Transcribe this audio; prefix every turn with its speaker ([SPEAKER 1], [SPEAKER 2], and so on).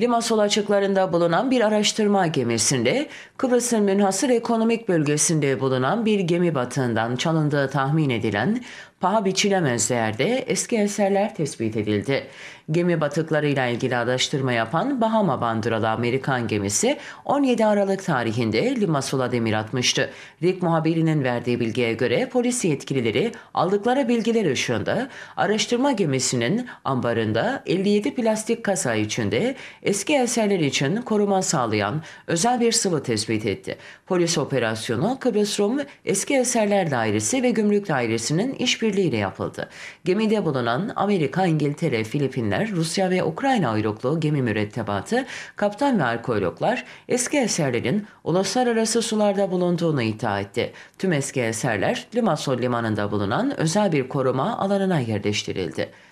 [SPEAKER 1] Limasol açıklarında bulunan bir araştırma gemisinde Kıbrıs'ın münhasır ekonomik bölgesinde bulunan bir gemi batığından çalındığı tahmin edilen paha biçilemez değerde eski eserler tespit edildi. Gemi batıklarıyla ilgili araştırma yapan Bahama bandıralı Amerikan gemisi 17 Aralık tarihinde Limasol'a demir atmıştı. Rick muhabirinin verdiği bilgiye göre polis yetkilileri aldıkları bilgiler ışığında araştırma gemisinin ambarında 57 plastik kasa içinde eski eserler için koruma sağlayan özel bir sıvı tespit etti. Polis operasyonu Kıbrıs Rum Eski Eserler Dairesi ve Gümrük Dairesi'nin işbirliğiyle yapıldı. Gemide bulunan Amerika, İngiltere, Filipinler, Rusya ve Ukrayna uyruklu gemi mürettebatı, kaptan ve arkeologlar eski eserlerin uluslararası sularda bulunduğunu iddia etti. Tüm eski eserler Limassol Limanı'nda bulunan özel bir koruma alanına yerleştirildi.